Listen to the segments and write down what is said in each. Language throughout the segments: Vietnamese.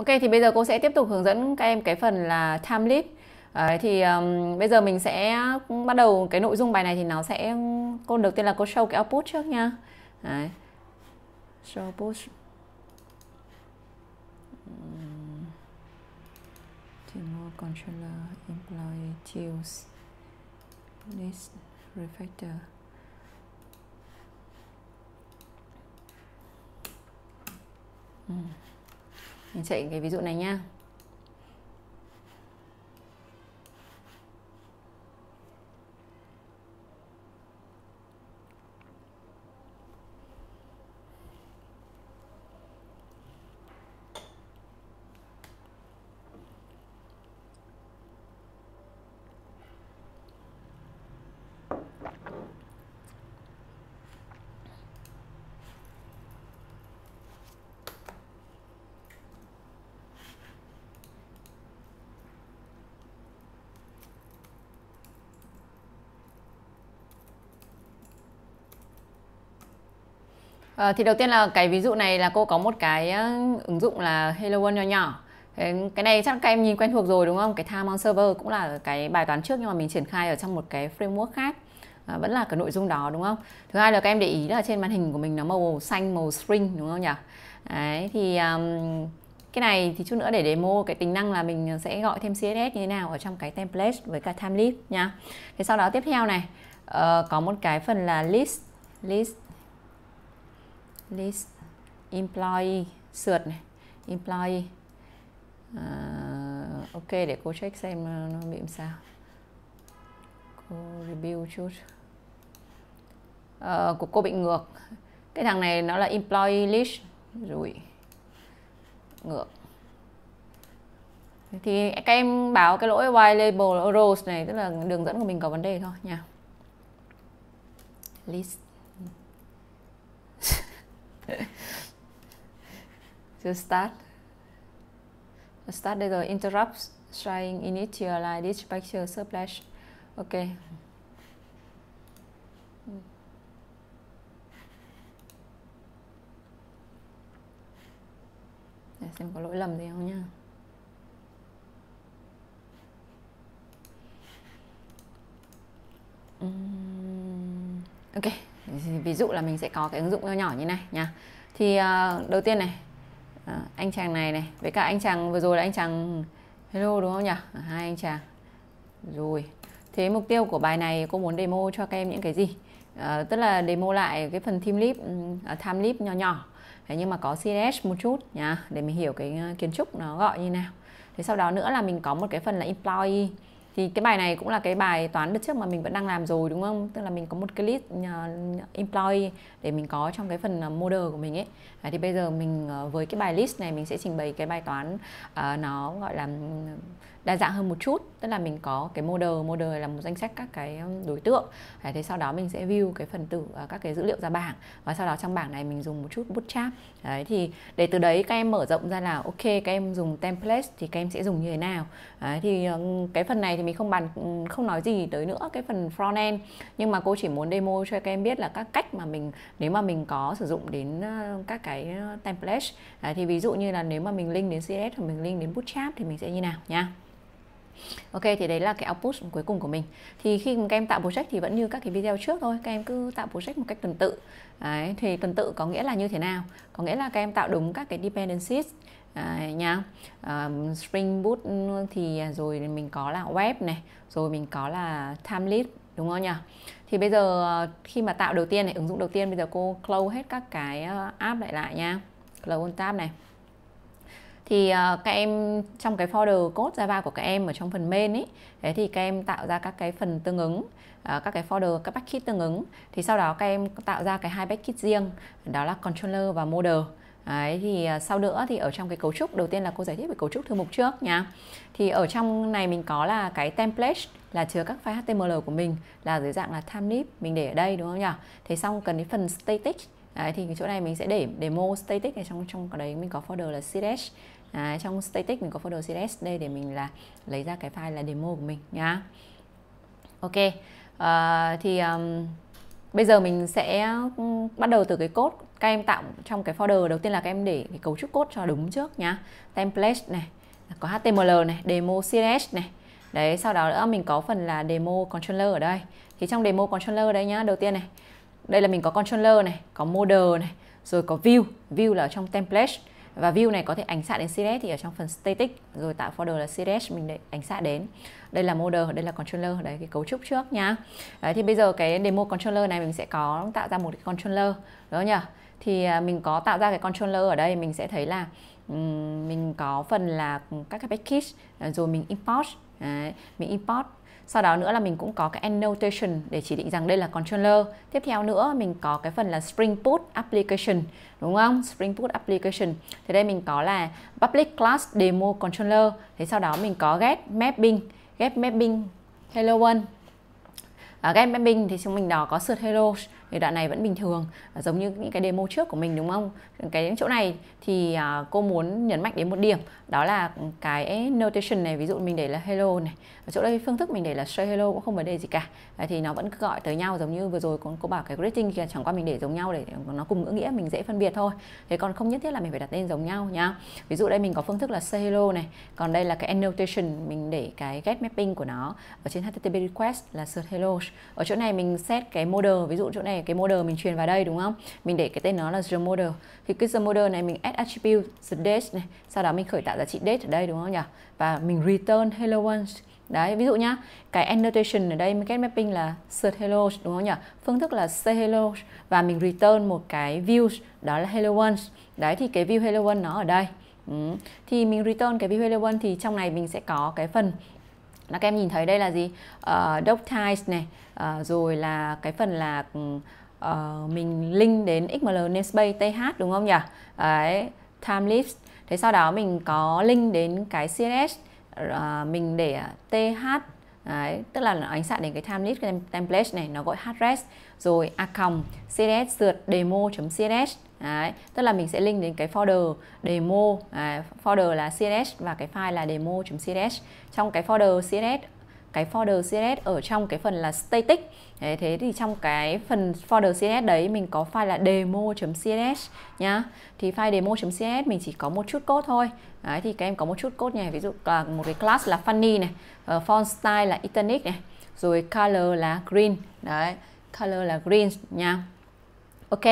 Ok thì bây giờ cô sẽ tiếp tục hướng dẫn các em cái phần là time leap. Đấy, thì um, bây giờ mình sẽ bắt đầu cái nội dung bài này thì nó sẽ cô đầu tiên là cô show cái output trước nha. Đấy. Show output. Remote controller employee tools list refactor. Mm mình chạy cái ví dụ này nha À, thì đầu tiên là cái ví dụ này là cô có một cái ờ, ứng dụng là Hello World nhỏ nhỏ. Cái này chắc các em nhìn quen thuộc rồi đúng không? Cái Time on Server cũng là cái bài toán trước nhưng mà mình triển khai ở trong một cái framework khác. À, vẫn là cái nội dung đó đúng không? Thứ hai là các em để ý là trên màn hình của mình nó màu xanh màu string đúng không nhỉ? Đấy thì um, cái này thì chút nữa để demo cái tính năng là mình sẽ gọi thêm CSS như thế nào ở trong cái template với cả time leap nha. Thế sau đó tiếp theo này uh, có một cái phần là list list list employee sượt này employee uh, ok để cô check xem à, nó bị làm sao cô review chút uh, của cô bị ngược cái thằng này nó là employee list rồi ngược thì các em báo cái lỗi white label rows này tức là đường dẫn của mình có vấn đề thôi nha list Just start. Start đây rồi. Interrupt trying initialize dispatcher splash. Ok. Để xem có lỗi lầm gì không nhá. ok ví dụ là mình sẽ có cái ứng dụng nho nhỏ như này nha thì uh, đầu tiên này uh, anh chàng này này với cả anh chàng vừa rồi là anh chàng hello đúng không nhỉ à, hai anh chàng rồi thế mục tiêu của bài này cô muốn demo cho các em những cái gì uh, tức là demo lại cái phần team lead uh, ừ, time lead nho nhỏ thế nhưng mà có CSS một chút nha để mình hiểu cái kiến trúc nó gọi như nào thế sau đó nữa là mình có một cái phần là employee thì cái bài này cũng là cái bài toán đợt trước mà mình vẫn đang làm rồi đúng không tức là mình có một cái list ờ, employee để mình có trong cái phần ờ, model của mình ấy à, thì bây giờ mình ờ, với cái bài list này mình sẽ trình bày cái bài toán uh, nó gọi là đa dạng hơn một chút tức là mình có cái model model là một danh sách các cái um, đối tượng thế sau đó mình sẽ view cái phần tử à, các cái dữ liệu ra bảng và sau đó trong bảng này mình dùng một chút bootstrap đấy thì để từ đấy các em mở rộng ra là ok các em dùng template thì các em sẽ dùng như thế nào đấy, thì um, cái phần này thì mình không bàn không nói gì tới nữa cái phần front end nhưng mà cô chỉ muốn demo cho các em biết là các cách mà mình nếu mà mình có sử dụng đến ờ, các cái ờ, template đấy, thì ví dụ như là nếu mà mình link đến CSS hoặc mình link đến bootstrap thì mình sẽ như nào nha ok thì đấy là cái output cuối cùng của mình thì khi mà các em tạo project thì vẫn như các cái video trước thôi các em cứ tạo project một cách tuần tự đấy, thì tuần tự có nghĩa là như thế nào có nghĩa là các em tạo đúng các cái dependencies À, nha um, Spring Boot thì à, rồi mình có là web này rồi mình có là timelit đúng không nhỉ thì bây giờ ờ, khi mà tạo đầu tiên này ứng dụng đầu tiên bây giờ cô close hết các cái ờ, app lại lại nha close tab này thì ờ, các em trong cái folder code Java của các em ở trong phần main ấy thế thì các em tạo ra các cái phần tương ứng ờ, các cái folder các bucket tương ứng thì sau đó các em tạo ra cái hai bucket riêng đó là controller và model Đấy, thì ờ, sau nữa thì ở trong cái cấu trúc đầu tiên là cô giải thích về cấu trúc thư mục trước nha thì ở trong này mình có là cái template là chứa các file html của mình là dưới dạng là timelapse mình để ở đây đúng không nhỉ thì xong cần đến phần static Đấy, thì cái chỗ này mình sẽ để demo static này trong trong cái đấy mình có folder là cdash à, trong static mình có folder css đây để mình là lấy ra cái file là demo của mình nhá ok à, thì um, bây giờ mình sẽ bắt đầu từ cái code các em tạo trong cái folder đầu tiên là các em để cái cấu trúc code cho đúng trước nhá template này có html này demo css này đấy sau đó nữa mình có phần là demo controller ở đây thì trong demo controller đây nhá đầu tiên này đây là mình có controller này có model này rồi có view view là ở trong template và view này có thể ánh xạ đến CSS thì ở trong phần static rồi tạo folder là CSS mình để ánh xạ đến đây là model đây là controller đấy cái cấu trúc trước nhá đấy thì bây giờ cái demo controller này mình sẽ có tạo ra một cái controller đó nhỉ thì à, mình có tạo ra cái controller ở đây mình sẽ thấy là mình có phần là các cái package à, rồi mình import đấy, mình import sau đó nữa là mình cũng có cái annotation để chỉ định rằng đây là controller. Tiếp theo nữa mình có cái phần là Spring Boot application đúng không? Spring Boot application. thì đây mình có là public class demo controller. Thế sau đó mình có get mapping, get mapping hello one. Ở à, get mapping thì chúng mình đó có sượt hello thì đoạn này vẫn bình thường giống như những cái demo trước của mình đúng không cái chỗ này thì à, cô muốn nhấn mạnh đến một điểm đó là cái notation này ví dụ mình để là hello này ở chỗ đây phương thức mình để là say hello cũng không vấn đề gì cả thì nó vẫn gọi tới nhau giống như vừa rồi cô bảo cái greeting kia chẳng qua mình để giống nhau để nó cùng ngữ nghĩa mình dễ phân biệt thôi thế còn không nhất thiết là mình phải đặt tên giống nhau nhá ví dụ đây mình có phương thức là say hello này còn đây là cái annotation mình để cái get mapping của nó ở trên http request là search hello ở chỗ này mình set cái model ví dụ chỗ này cái model mình truyền vào đây đúng không mình để cái tên nó là the model thì cái the model này mình add attribute the date này sau đó mình khởi tạo giá trị date ở đây đúng không nhỉ và mình return hello world Đấy, ví dụ nhá, cái annotation ở đây mình market mapping là search hello đúng không nhỉ? Phương thức là say hello và mình return một cái views đó là hello one. Đấy thì cái view hello one nó ở đây. Ừ. Thì mình return cái view hello one thì trong này mình sẽ có cái phần là các em nhìn thấy đây là gì? Uh, ờ, doc types này, à, rồi là cái phần là uh, mình link đến xml namespace th đúng không nhỉ đấy time lips thế sau đó mình có link đến cái css uh, ờ, mình để th Đấy, tức là nó ánh xạ đến cái time list cái template này nó gọi href rồi a à, còng css sượt demo.css Đấy, tức là mình sẽ link đến cái folder demo à, folder là css và cái file là demo.css trong cái folder css cái folder CSS ở trong cái phần là static Đấy, thế thì trong cái phần folder CSS đấy mình có file là demo.css nhá thì file demo.css mình chỉ có một chút code thôi đấy, thì các em có một chút code này ví dụ là một cái class là funny này uh, font style là italic này rồi color là green đấy color là green nha ok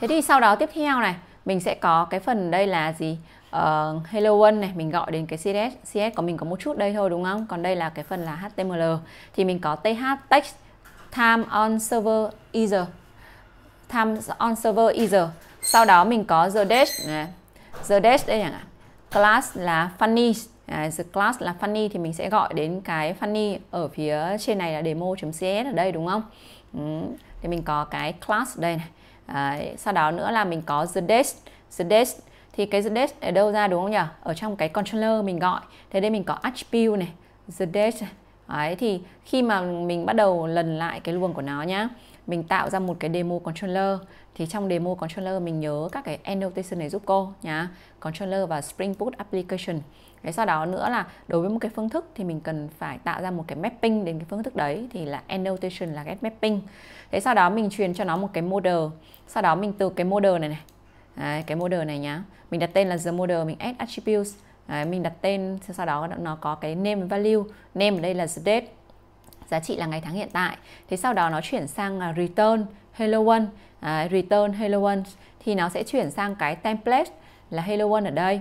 thế thì sau đó tiếp theo này mình sẽ có cái phần đây là gì uh, Hello One này mình gọi đến cái CSS CSS của mình có một chút đây thôi đúng không còn đây là cái phần là HTML thì mình có TH text time on server is time on server is sau đó mình có the dash này. the dash đây chẳng class là funny À, the class là funny thì mình sẽ gọi đến cái funny ở phía trên này là demo.cs ở đây đúng không? Ừ. Thì mình có cái class đây này. À, sau đó nữa là mình có the dash. The dash thì cái the date ở đâu ra đúng không nhỉ ở trong cái controller mình gọi thế đây mình có attribute này the date Đấy, thì khi mà mình bắt đầu lần lại cái luồng của nó nhá mình tạo ra một cái demo controller thì trong demo controller mình nhớ các cái annotation này giúp cô nhá controller và spring boot application cái sau đó nữa là đối với một cái phương thức thì mình cần phải tạo ra một cái mapping đến cái phương thức đấy thì là annotation là get mapping thế sau đó mình truyền cho nó một cái model sau đó mình từ cái model này này Đấy, cái model này nhá mình đặt tên là the model mình add attributes Đấy, mình đặt tên sau đó nó có cái name value name ở đây là the date giá trị là ngày tháng hiện tại thế sau đó nó chuyển sang return hello one à, return hello one thì nó sẽ chuyển sang cái template là hello one ở đây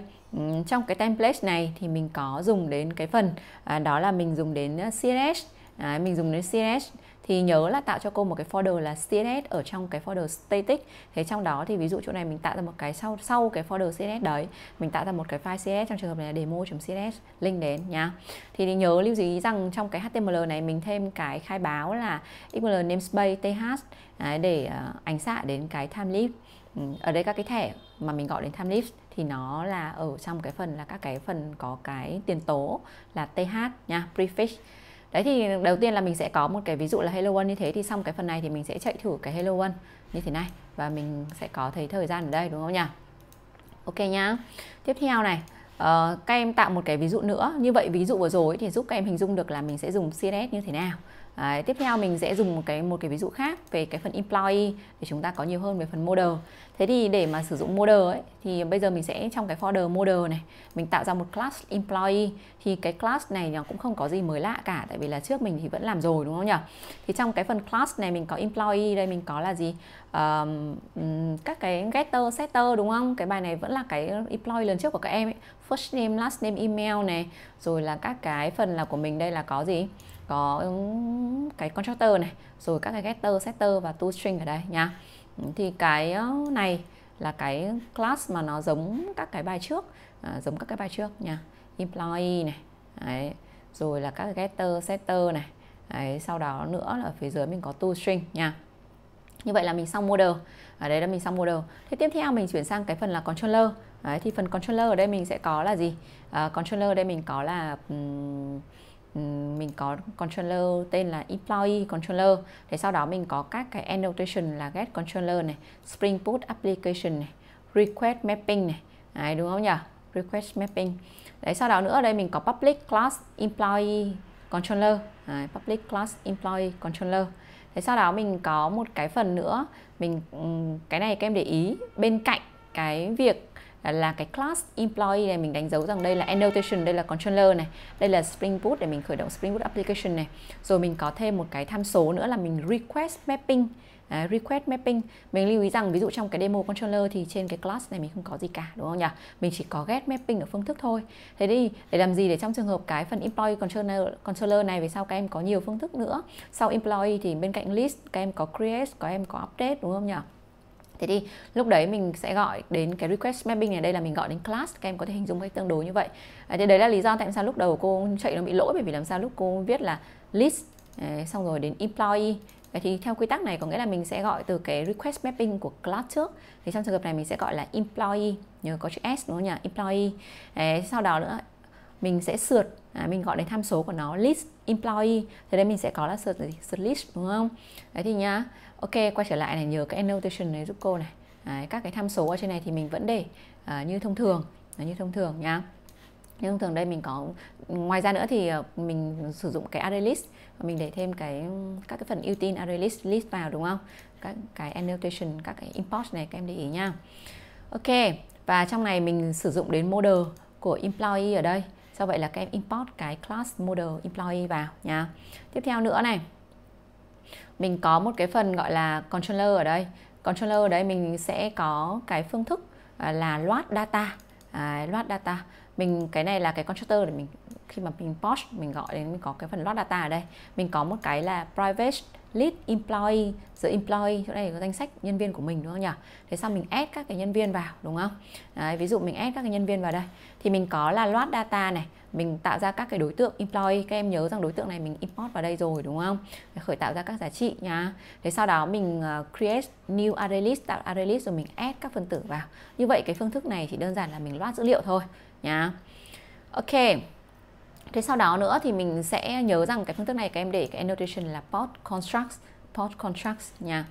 trong cái template này thì mình có dùng đến cái phần à, đó là mình dùng đến à, CSS Đấy, mình dùng đến CSS thì nhớ là tạo cho cô một cái folder là CSS ở trong cái folder static. Thế trong đó thì ví dụ chỗ này mình tạo ra một cái sau sau cái folder CSS đấy, mình tạo ra một cái file CSS trong trường hợp này là demo.css link đến nhá. Thì nhớ lưu ý rằng trong cái HTML này mình thêm cái khai báo là XML namespace th đấy, để uh, ánh xạ đến cái timelapse. Ừ, ở đây các cái thẻ mà mình gọi đến timelapse thì nó là ở trong cái phần là các cái phần có cái tiền tố là th nha prefix đấy thì đầu tiên là mình sẽ có một cái ví dụ là hello one như thế thì xong cái phần này thì mình sẽ chạy thử cái hello one như thế này và mình sẽ có thấy thời gian ở đây đúng không nhỉ ok nhá tiếp theo này uh, các em tạo một cái ví dụ nữa như vậy ví dụ vừa rồi thì giúp các em hình dung được là mình sẽ dùng CSS như thế nào Đấy, tiếp theo mình sẽ dùng một cái một cái ví dụ khác về cái phần employee để chúng ta có nhiều hơn về phần model. Thế thì để mà sử dụng model ấy thì bây giờ mình sẽ trong cái folder model này, mình tạo ra một class employee thì cái class này nó cũng không có gì mới lạ cả tại vì là trước mình thì vẫn làm rồi đúng không nhỉ? Thì trong cái phần class này mình có employee đây mình có là gì? Um, các cái getter setter đúng không? Cái bài này vẫn là cái employee lần trước của các em ấy. First name, last name, email này, rồi là các cái phần là của mình đây là có gì? có cái constructor này rồi các cái getter setter và toString ở đây nha. thì cái này là cái class mà nó giống các cái bài trước à, giống các cái bài trước nha employee này Đấy. rồi là các cái getter setter này Đấy. sau đó nữa là ở phía dưới mình có toString nha như vậy là mình xong model ở đây là mình xong model thế tiếp theo mình chuyển sang cái phần là controller Đấy, thì phần controller ở đây mình sẽ có là gì à, controller ở đây mình có là um, Ừ, mình có controller tên là employee controller thế sau đó mình có các cái annotation là get controller này spring boot application này request mapping này đấy, đúng không nhỉ request mapping đấy sau đó nữa ở đây mình có public class employee controller đấy, public class employee controller thế sau đó mình có một cái phần nữa mình ừ, cái này các em để ý bên cạnh cái việc là cái class employee này mình đánh dấu rằng đây là annotation, đây là controller này, đây là Spring Boot để mình khởi động Spring Boot application này. Rồi mình có thêm một cái tham số nữa là mình request mapping. À, request mapping mình lưu ý rằng ví dụ trong cái demo controller thì trên cái class này mình không có gì cả đúng không nhỉ mình chỉ có get mapping ở phương thức thôi thế đi để làm gì để trong trường hợp cái phần employee controller controller này về sau các em có nhiều phương thức nữa sau employee thì bên cạnh list các em có create các em có update đúng không nhỉ Thế thì lúc đấy mình sẽ gọi đến cái request mapping này đây là mình gọi đến class các em có thể hình dung cách tương đối như vậy. À, thế đấy là lý do tại sao lúc đầu cô chạy nó bị lỗi bởi vì làm sao lúc cô viết là list đấy, à, xong rồi đến employee Vậy thì theo quy tắc này có nghĩa là mình sẽ gọi từ cái request mapping của class trước Thì trong trường hợp này mình sẽ gọi là employee Nhớ có chữ S đúng không nhỉ? Employee Đấy, à, Sau đó nữa mình sẽ sượt à, Mình gọi đến tham số của nó list employee Thế đây mình sẽ có là sượt, sượt list đúng không? Đấy thì nhá ok quay trở lại này nhờ cái annotation này giúp cô này Đấy, các cái tham số ở trên này thì mình vẫn để à, như thông thường à, như thông thường nhá Như thông thường đây mình có ngoài ra nữa thì ờ, mình sử dụng cái array list và mình để thêm cái các cái phần ưu tiên array list list vào đúng không các cái annotation các cái import này các em để ý nhá. ok và trong này mình sử dụng đến model của employee ở đây Sau vậy là các em import cái class model employee vào nhá. tiếp theo nữa này mình có một cái phần gọi là controller ở đây controller ở đây mình sẽ có cái phương thức à, là load data à, load data mình cái này là cái controller để mình khi mà mình post mình gọi đến mình có cái phần load data ở đây mình có một cái là private list employee giữa employee chỗ này có danh sách nhân viên của mình đúng không nhỉ thế sau mình add các cái nhân viên vào đúng không Đấy, ví dụ mình add các cái nhân viên vào đây thì mình có là load data này mình tạo ra các cái đối tượng employee các em nhớ rằng đối tượng này mình import vào đây rồi đúng không để khởi tạo ra các giá trị nhá. thế sau đó mình ờ, create new array list tạo array list rồi mình add các phần tử vào như vậy cái phương thức này chỉ đơn giản là mình loát dữ liệu thôi nhá. ok thế sau đó nữa thì mình sẽ nhớ rằng cái phương thức này các em để cái annotation là pod constructs pod constructs nhá. à,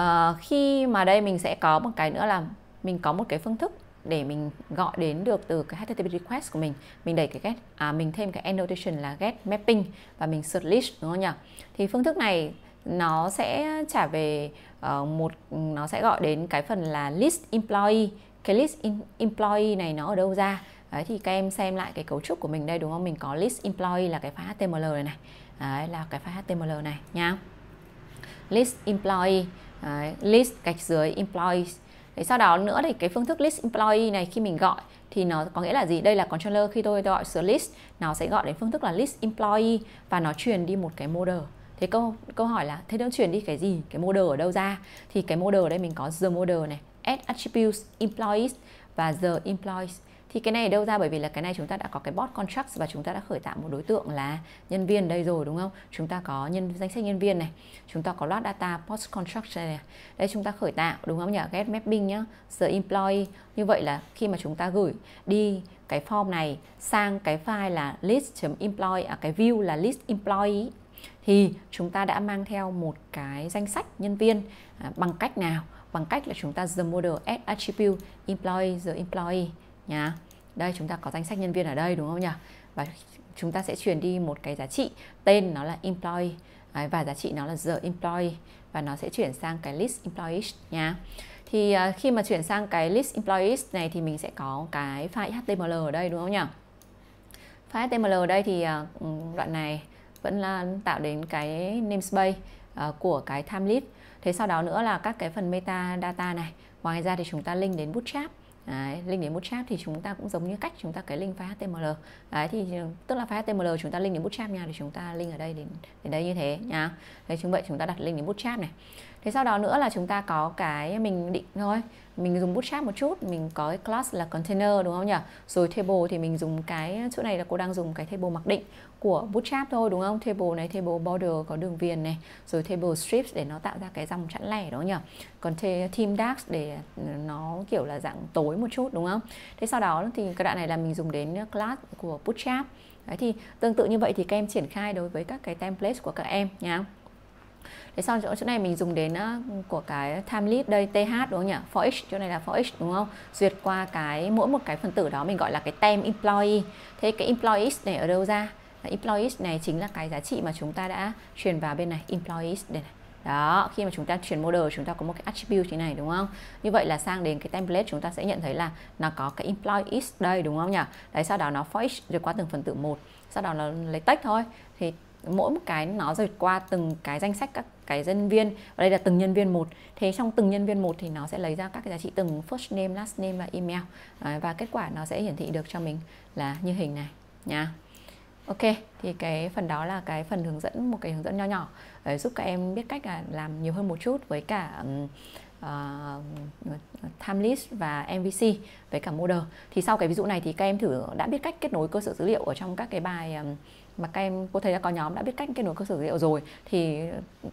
ờ, khi mà đây mình sẽ có một cái nữa là mình có một cái phương thức để mình gọi đến được từ cái HTTP request của mình mình đẩy cái get à, mình thêm cái annotation là get mapping và mình search list đúng không nhỉ thì phương thức này nó sẽ trả về uh, một nó sẽ gọi đến cái phần là list employee cái list in, employee này nó ở đâu ra Đấy, thì các em xem lại cái cấu trúc của mình đây đúng không mình có list employee là cái file html này này Đấy, là cái file html này nha list employee Đấy, list gạch dưới employees Thế sau đó nữa thì cái phương thức list employee này khi mình gọi thì nó có nghĩa là gì? Đây là controller khi tôi gọi sửa list nó sẽ gọi đến phương thức là list employee và nó truyền đi một cái model. Thế câu câu hỏi là thế nó truyền đi cái gì? Cái model ở đâu ra? Thì cái model ở đây mình có the model này, add attributes employees và the employees thì cái này ở đâu ra bởi vì là cái này chúng ta đã có cái bot contract và chúng ta đã khởi tạo một đối tượng là nhân viên đây rồi đúng không chúng ta có nhân danh sách nhân viên này chúng ta có load data post contract này đây chúng ta khởi tạo đúng không nhỉ get mapping nhá the employee như vậy là khi mà chúng ta gửi đi cái form này sang cái file là list.employee à cái view là list employee thì chúng ta đã mang theo một cái danh sách nhân viên à, bằng cách nào bằng cách là chúng ta the model add attribute employee the employee nha đây chúng ta có danh sách nhân viên ở đây đúng không nhỉ và chúng ta sẽ truyền đi một cái giá trị tên nó là employee Đấy, và giá trị nó là the employee và nó sẽ chuyển sang cái list employees nha thì uh, khi mà chuyển sang cái list employees này thì mình sẽ có cái file html ở đây đúng không nhỉ file html ở đây thì uh, đoạn này vẫn là tạo đến cái namespace uh, của cái time list thế sau đó nữa là các cái phần meta data này ngoài ra thì chúng ta link đến bootstrap Đấy, link đến bootstrap thì chúng ta cũng giống như cách chúng ta cái link file html đấy thì ừ, tức là file html chúng ta link đến bootstrap nha thì chúng ta link ở đây đến đến đây như thế nha thế chúng vậy chúng ta đặt link đến bootstrap này thế sau đó nữa là chúng ta có cái mình định thôi mình dùng bootstrap một chút mình có cái class là container đúng không nhỉ rồi table thì mình dùng cái chỗ này là cô đang dùng cái table mặc định của bootstrap thôi đúng không table này table border có đường viền này rồi table strips để nó tạo ra cái dòng chẵn lẻ đó nhỉ còn theme dark để nó kiểu là dạng tối một chút đúng không thế sau đó thì cái đoạn này là mình dùng đến class của bootstrap Đấy thì tương tự như vậy thì các em triển khai đối với các cái template của các em nhá thế sau chỗ, chỗ này mình dùng đến ờ, của cái time lead đây th đúng không nhỉ for each chỗ này là for each đúng không duyệt qua cái mỗi một cái phần tử đó mình gọi là cái tem employee thế cái employees này ở đâu ra employees này chính là cái giá trị mà chúng ta đã truyền vào bên này employees đây này đó khi mà chúng ta chuyển model chúng ta có một cái attribute thế này đúng không như vậy là sang đến cái template chúng ta sẽ nhận thấy là nó có cái employees đây đúng không nhỉ đấy sau đó nó for each rồi qua từng phần tử một sau đó nó lấy text thôi thì mỗi một cái nó duyệt qua từng cái danh sách các cái nhân viên và đây là từng nhân viên một thế trong từng nhân viên một thì nó sẽ lấy ra các cái giá trị từng first name last name và email Đấy, và kết quả nó sẽ hiển thị được cho mình là như hình này nha Ok, thì cái phần đó là cái phần hướng dẫn một cái hướng dẫn nho nhỏ để giúp các em biết cách là làm nhiều hơn một chút với cả uh, time list và MVC với cả model. Thì sau cái ví dụ này thì các em thử đã biết cách kết nối cơ sở dữ liệu ở trong các cái bài um, mà các em cô thấy là có nhóm đã biết cách kết nối cơ sở dữ liệu rồi thì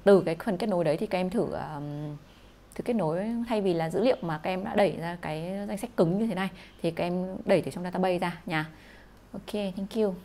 từ cái phần kết nối đấy thì các em thử um, thử kết nối thay vì là dữ liệu mà các em đã đẩy ra cái danh sách cứng như thế này thì các em đẩy từ trong database ra nha. Ok, thank you.